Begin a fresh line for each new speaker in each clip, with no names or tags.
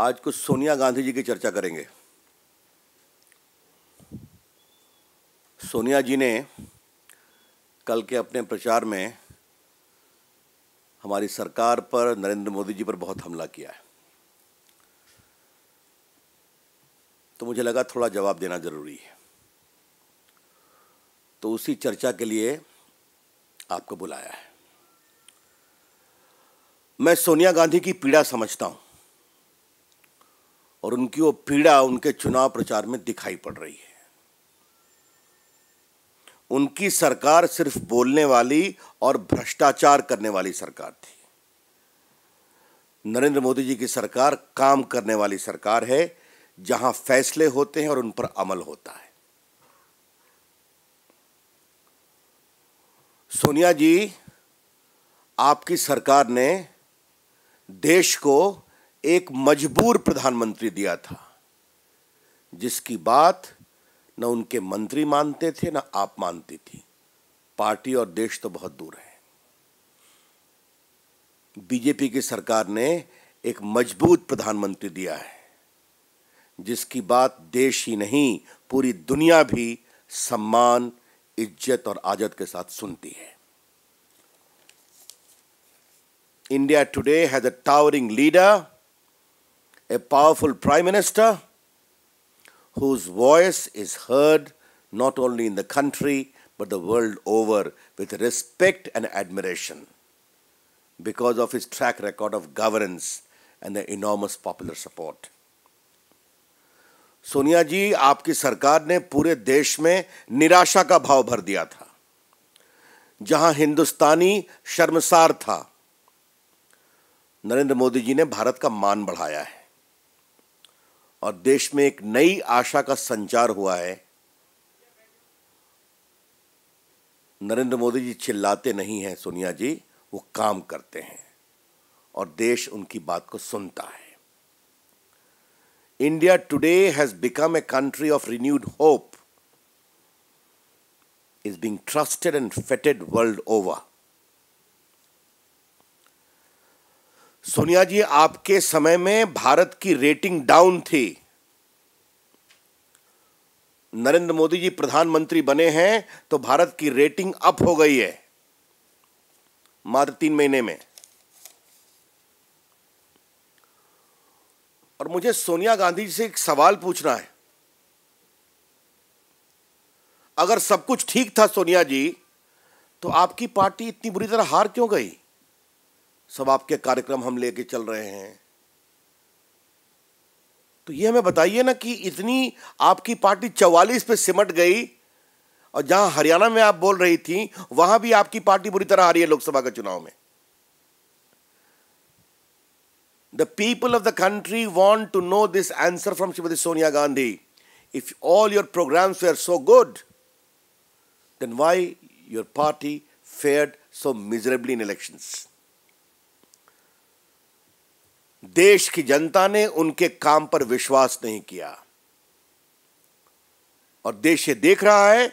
आज कुछ सोनिया गांधी जी की चर्चा करेंगे सोनिया जी ने कल के अपने प्रचार में हमारी सरकार पर नरेंद्र मोदी जी पर बहुत हमला किया है तो मुझे लगा थोड़ा जवाब देना ज़रूरी है तो उसी चर्चा के लिए आपको बुलाया है मैं सोनिया गांधी की पीड़ा समझता हूँ और उनकी वो पीड़ा उनके चुनाव प्रचार में दिखाई पड़ रही है उनकी सरकार सिर्फ बोलने वाली और भ्रष्टाचार करने वाली सरकार थी नरेंद्र मोदी जी की सरकार काम करने वाली सरकार है जहां फैसले होते हैं और उन पर अमल होता है सोनिया जी आपकी सरकार ने देश को एक मजबूर प्रधानमंत्री दिया था जिसकी बात न उनके मंत्री मानते थे न आप मानती थी पार्टी और देश तो बहुत दूर है बीजेपी की सरकार ने एक मजबूत प्रधानमंत्री दिया है जिसकी बात देश ही नहीं पूरी दुनिया भी सम्मान इज्जत और आजत के साथ सुनती है India today has a towering leader a powerful prime minister whose voice is heard not only in the country but the world over with respect and admiration because of his track record of governance and the enormous popular support. Sonia ji, आपकी सरकार ने पूरे देश में निराशा का भाव भर दिया था जहां हिंदुस्तानी शर्मसार था नरेंद्र मोदी जी ने भारत का मान बढ़ाया है और देश में एक नई आशा का संचार हुआ है नरेंद्र मोदी जी चिल्लाते नहीं हैं सोनिया जी वो काम करते हैं और देश उनकी बात को सुनता है India today has become a country of renewed hope is being trusted and feted world over Sonia ji आपके समय में भारत की रेटिंग डाउन थी नरेंद्र मोदी जी प्रधानमंत्री बने हैं तो भारत की रेटिंग अप हो गई है मात्र तीन महीने में और मुझे सोनिया गांधी जी से एक सवाल पूछना है अगर सब कुछ ठीक था सोनिया जी तो आपकी पार्टी इतनी बुरी तरह हार क्यों गई सब आपके कार्यक्रम हम लेके चल रहे हैं तो ये हमें बताइए ना कि इतनी आपकी पार्टी चवालीस पे सिमट गई और जहां हरियाणा में आप बोल रही थी वहां भी आपकी पार्टी बुरी तरह हारी है लोकसभा के चुनाव में the people of the country want to know this answer from Shrimati Sonia Gandhi if all your programmes were so good then why your party fare so miserably in election देश की जनता ने उनके काम पर विश्वास नहीं किया और देश ये देख रहा है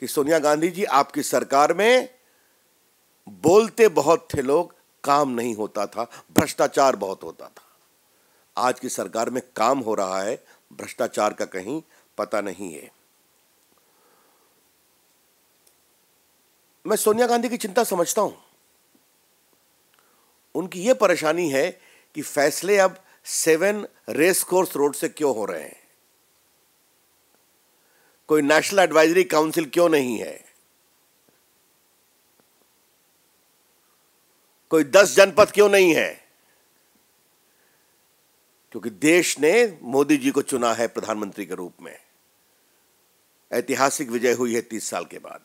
कि सोनिया गांधी जी आपकी सरकार में बोलते बहुत थे लोग काम नहीं होता था भ्रष्टाचार बहुत होता था आज की सरकार में काम हो रहा है भ्रष्टाचार का कहीं पता नहीं है मैं सोनिया गांधी की चिंता समझता हूं उनकी यह परेशानी है कि फैसले अब सेवन रेस कोर्स रोड से क्यों हो रहे हैं कोई नेशनल एडवाइजरी काउंसिल क्यों नहीं है कोई दस जनपद क्यों नहीं है क्योंकि देश ने मोदी जी को चुना है प्रधानमंत्री के रूप में ऐतिहासिक विजय हुई है तीस साल के बाद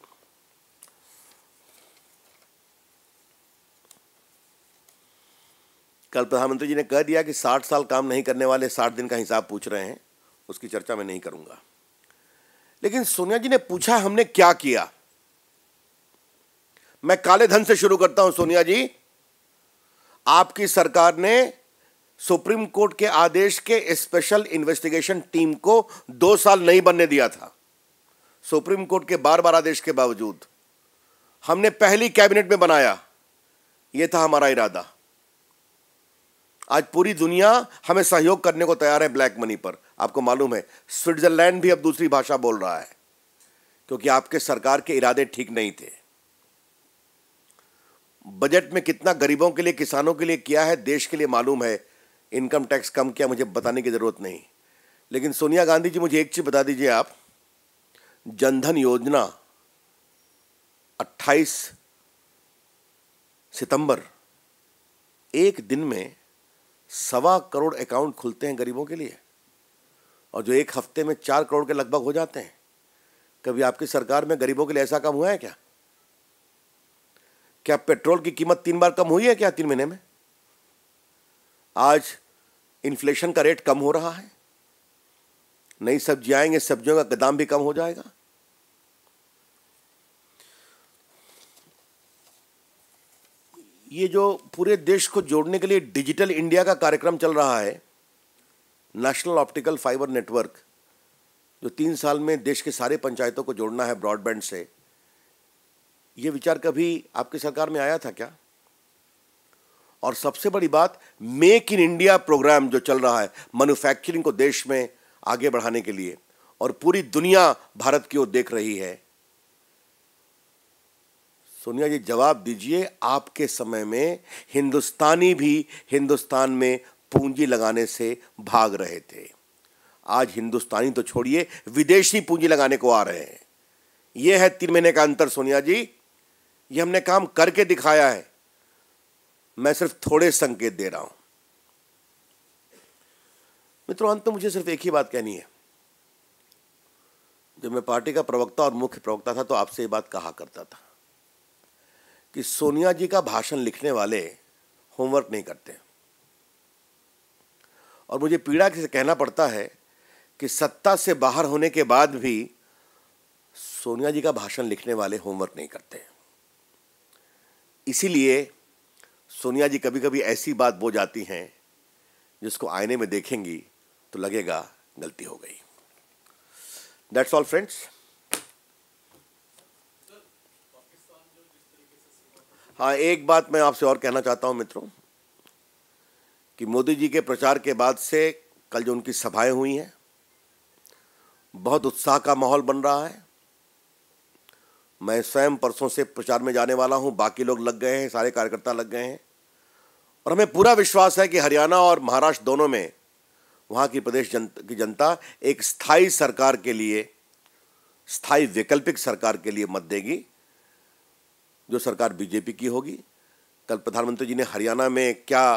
कल प्रधानमंत्री जी ने कह दिया कि 60 साल काम नहीं करने वाले 60 दिन का हिसाब पूछ रहे हैं उसकी चर्चा मैं नहीं करूंगा लेकिन सोनिया जी ने पूछा हमने क्या किया मैं काले धन से शुरू करता हूं सोनिया जी आपकी सरकार ने सुप्रीम कोर्ट के आदेश के स्पेशल इन्वेस्टिगेशन टीम को दो साल नहीं बनने दिया था सुप्रीम कोर्ट के बार बार आदेश के बावजूद हमने पहली कैबिनेट में बनाया यह था हमारा इरादा आज पूरी दुनिया हमें सहयोग करने को तैयार है ब्लैक मनी पर आपको मालूम है स्विट्जरलैंड भी अब दूसरी भाषा बोल रहा है क्योंकि आपके सरकार के इरादे ठीक नहीं थे बजट में कितना गरीबों के लिए किसानों के लिए किया है देश के लिए मालूम है इनकम टैक्स कम किया मुझे बताने की ज़रूरत नहीं लेकिन सोनिया गांधी जी मुझे एक चीज़ बता दीजिए आप जनधन योजना 28 सितंबर एक दिन में सवा करोड़ अकाउंट खुलते हैं गरीबों के लिए और जो एक हफ्ते में चार करोड़ के लगभग हो जाते हैं कभी आपकी सरकार में गरीबों के लिए ऐसा कम हुआ है क्या क्या पेट्रोल की कीमत तीन बार कम हुई है क्या तीन महीने में आज इन्फ्लेशन का रेट कम हो रहा है नई सब्जी आएंगे सब्जियों का दाम भी कम हो जाएगा ये जो पूरे देश को जोड़ने के लिए डिजिटल इंडिया का कार्यक्रम चल रहा है नेशनल ऑप्टिकल फाइबर नेटवर्क जो तीन साल में देश के सारे पंचायतों को जोड़ना है ब्रॉडबैंड से ये विचार कभी आपकी सरकार में आया था क्या और सबसे बड़ी बात मेक इन इंडिया प्रोग्राम जो चल रहा है मैन्युफैक्चरिंग को देश में आगे बढ़ाने के लिए और पूरी दुनिया भारत की ओर देख रही है सोनिया जी जवाब दीजिए आपके समय में हिंदुस्तानी भी हिंदुस्तान में पूंजी लगाने से भाग रहे थे आज हिंदुस्तानी तो छोड़िए विदेशी पूंजी लगाने को आ रहे हैं यह है तीन महीने का अंतर सोनिया जी ये हमने काम करके दिखाया है मैं सिर्फ थोड़े संकेत दे रहा हूं मित्रों अंत में मुझे सिर्फ एक ही बात कहनी है जब मैं पार्टी का प्रवक्ता और मुख्य प्रवक्ता था तो आपसे ये बात कहा करता था कि सोनिया जी का भाषण लिखने वाले होमवर्क नहीं करते और मुझे पीड़ा से कहना पड़ता है कि सत्ता से बाहर होने के बाद भी सोनिया जी का भाषण लिखने वाले होमवर्क नहीं करते इसीलिए सोनिया जी कभी कभी ऐसी बात बो जाती हैं जिसको आईने में देखेंगी तो लगेगा गलती हो गई दैट्स ऑल फ्रेंड्स हाँ एक बात मैं आपसे और कहना चाहता हूँ मित्रों कि मोदी जी के प्रचार के बाद से कल जो उनकी सभाएं हुई हैं बहुत उत्साह का माहौल बन रहा है मैं स्वयं परसों से प्रचार में जाने वाला हूँ बाकी लोग लग गए हैं सारे कार्यकर्ता लग गए हैं और हमें पूरा विश्वास है कि हरियाणा और महाराष्ट्र दोनों में वहाँ की प्रदेश जन की जनता एक स्थायी सरकार के लिए स्थायी वैकल्पिक सरकार के लिए मत देगी जो सरकार बीजेपी की होगी कल प्रधानमंत्री जी ने हरियाणा में क्या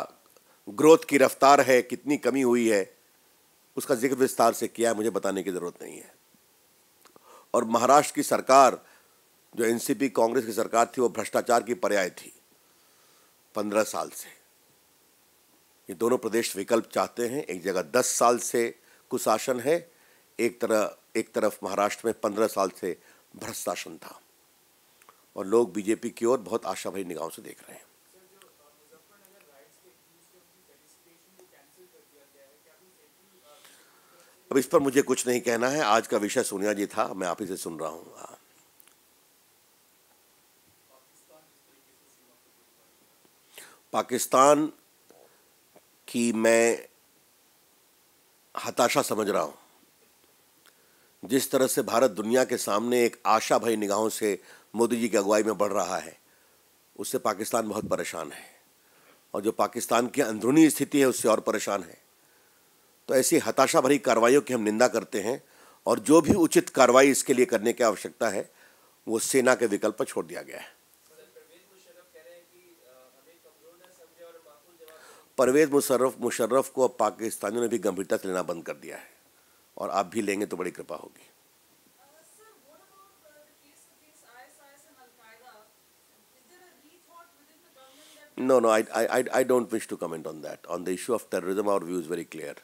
ग्रोथ की रफ्तार है कितनी कमी हुई है उसका जिक्र विस्तार से किया है मुझे बताने की ज़रूरत नहीं है और महाराष्ट्र की सरकार जो एनसीपी कांग्रेस की सरकार थी वो भ्रष्टाचार की पर्याय थी पंद्रह साल से ये दोनों प्रदेश विकल्प चाहते हैं एक जगह दस साल से कुशासन है एक तरह एक तरफ महाराष्ट्र में पंद्रह साल से भ्रष्ट शासन था और लोग बीजेपी की ओर बहुत आशा भरी निगाहों से देख रहे हैं अब इस पर मुझे कुछ नहीं कहना है आज का विषय सोनिया जी था मैं आप ही से सुन रहा हूं हाँ। पाकिस्तान की मैं हताशा समझ रहा हूं जिस तरह से भारत दुनिया के सामने एक आशा भरी निगाहों से मोदी जी की अगुवाई में बढ़ रहा है उससे पाकिस्तान बहुत परेशान है और जो पाकिस्तान की अंदरूनी स्थिति है उससे और परेशान है तो ऐसी हताशा भरी कार्रवाइयों की हम निंदा करते हैं और जो भी उचित कार्रवाई इसके लिए करने की आवश्यकता है वो सेना के विकल्प पर छोड़ दिया गया है परवेज मुशर्रफ मुशर्रफ को अब पाकिस्तानियों ने भी गंभीरता से लेना बंद कर दिया है और आप भी लेंगे तो बड़ी कृपा होगी No, no, I, I, I don't wish to comment on that. On the issue of terrorism, our view is very clear.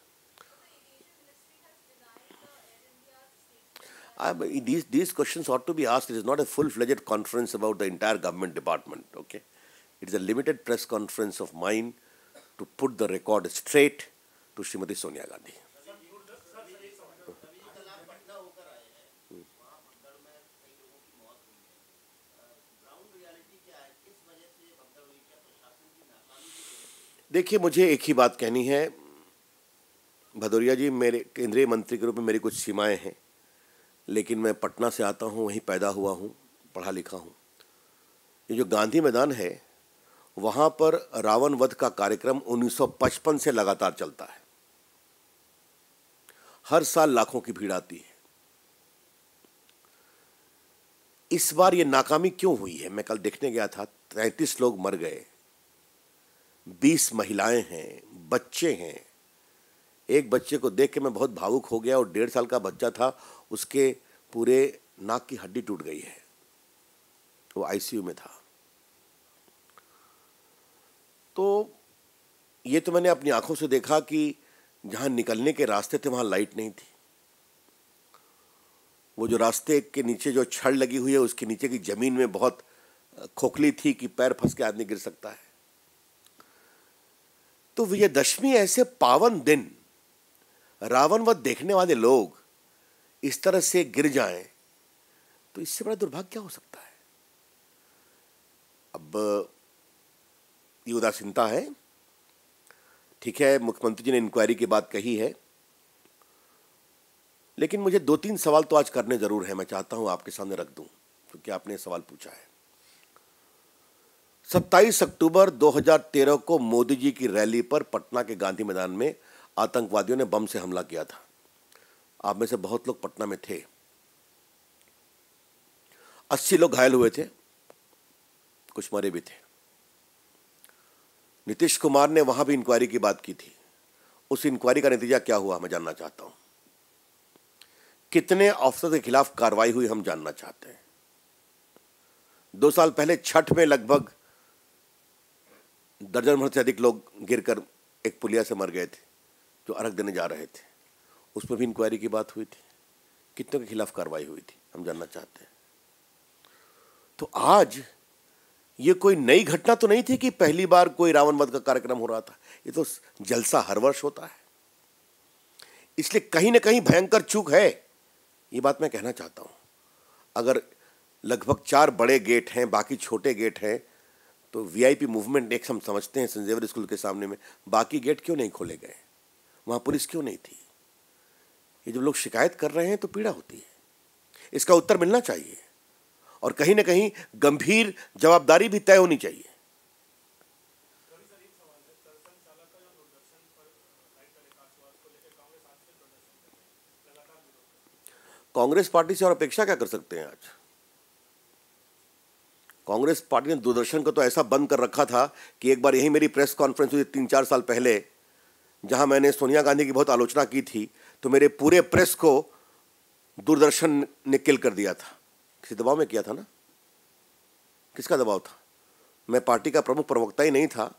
I ah, these, these questions ought to be asked. It is not a full-fledged conference about the entire government department, okay? It is a limited press conference of mine to put the record straight to Srimati Sonia Gandhi. देखिए मुझे एक ही बात कहनी है भदौरिया जी मेरे केंद्रीय मंत्री के रूप में मेरी कुछ सीमाएं हैं लेकिन मैं पटना से आता हूं वहीं पैदा हुआ हूं पढ़ा लिखा हूं ये जो गांधी मैदान है वहां पर रावण वध का कार्यक्रम 1955 से लगातार चलता है हर साल लाखों की भीड़ आती है इस बार ये नाकामी क्यों हुई है मैं कल देखने गया था तैतीस लोग मर गए बीस महिलाएं हैं बच्चे हैं एक बच्चे को देख के मैं बहुत भावुक हो गया और डेढ़ साल का बच्चा था उसके पूरे नाक की हड्डी टूट गई है वो आईसीयू में था तो ये तो मैंने अपनी आंखों से देखा कि जहां निकलने के रास्ते थे वहां लाइट नहीं थी वो जो रास्ते के नीचे जो छड़ लगी हुई है उसके नीचे की ज़मीन में बहुत खोखली थी कि पैर फंस के आदमी गिर सकता है तो विजयदशमी ऐसे पावन दिन रावण व देखने वाले लोग इस तरह से गिर जाएं तो इससे बड़ा दुर्भाग्य क्या हो सकता है अब ये उदासीनता है ठीक है मुख्यमंत्री जी ने इंक्वायरी की बात कही है लेकिन मुझे दो तीन सवाल तो आज करने ज़रूर है मैं चाहता हूं आपके सामने रख दूं क्योंकि आपने सवाल पूछा है 27 अक्टूबर 2013 को मोदी जी की रैली पर पटना के गांधी मैदान में आतंकवादियों ने बम से हमला किया था आप में से बहुत लोग पटना में थे अस्सी लोग घायल हुए थे कुछ मरे भी थे नीतीश कुमार ने वहां भी इंक्वायरी की बात की थी उस इंक्वायरी का नतीजा क्या हुआ मैं जानना चाहता हूं कितने अफसर के खिलाफ कार्रवाई हुई हम जानना चाहते हैं दो साल पहले छठ में लगभग दर्जन भर से अधिक लोग गिरकर एक पुलिया से मर गए थे जो अर्घ देने जा रहे थे उस पर भी इंक्वायरी की बात हुई थी कितनों के खिलाफ कार्रवाई हुई थी हम जानना चाहते हैं तो आज ये कोई नई घटना तो नहीं थी कि पहली बार कोई रावण वध का कार्यक्रम हो रहा था ये तो जलसा हर वर्ष होता है इसलिए कहीं ना कहीं भयंकर चूक है ये बात मैं कहना चाहता हूं अगर लगभग चार बड़े गेट हैं बाकी छोटे गेट हैं तो वीआईपी मूवमेंट एक हम समझते हैं संजेवर स्कूल के सामने में बाकी गेट क्यों नहीं खोले गए वहाँ पुलिस क्यों नहीं थी ये जब लोग शिकायत कर रहे हैं तो पीड़ा होती है इसका उत्तर मिलना चाहिए और कहीं ना कहीं गंभीर जवाबदारी भी तय होनी चाहिए कांग्रेस पार्टी से और अपेक्षा क्या कर सकते हैं आज कांग्रेस पार्टी ने दूरदर्शन को तो ऐसा बंद कर रखा था कि एक बार यही मेरी प्रेस कॉन्फ्रेंस हुई तीन चार साल पहले जहां मैंने सोनिया गांधी की बहुत आलोचना की थी तो मेरे पूरे प्रेस को दूरदर्शन ने किल कर दिया था किसी दबाव में किया था ना किसका दबाव था मैं पार्टी का प्रमुख प्रवक्ता ही नहीं था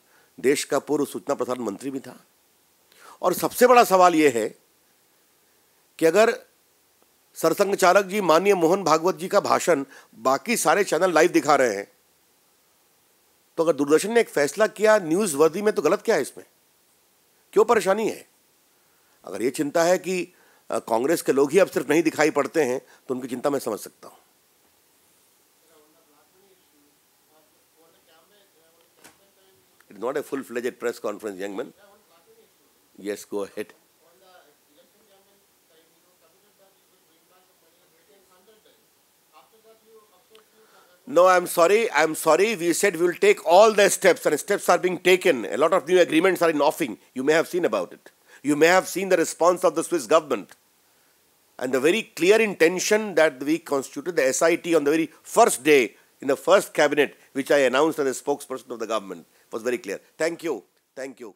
देश का पूर्व सूचना प्रसारण मंत्री भी था और सबसे बड़ा सवाल यह है कि अगर सरसंग चालक जी माननीय मोहन भागवत जी का भाषण बाकी सारे चैनल लाइव दिखा रहे हैं तो अगर दूरदर्शन ने एक फैसला किया न्यूज़ वर्दी में तो गलत क्या है इसमें क्यों परेशानी है अगर ये चिंता है कि कांग्रेस के लोग ही अब सिर्फ नहीं दिखाई पड़ते हैं तो उनकी चिंता मैं समझ सकता हूं it not a full fledged press conference young man yes go ahead. No, I'm sorry. I'm sorry. We said we'll take all the steps, and steps are being taken. A lot of new agreements are in offing. You may have seen about it. You may have seen the response of the Swiss government and the very clear intention that we constituted the SIT on the very first day in the first cabinet, which I announced as a spokesperson of the government, was very clear. Thank you. Thank you.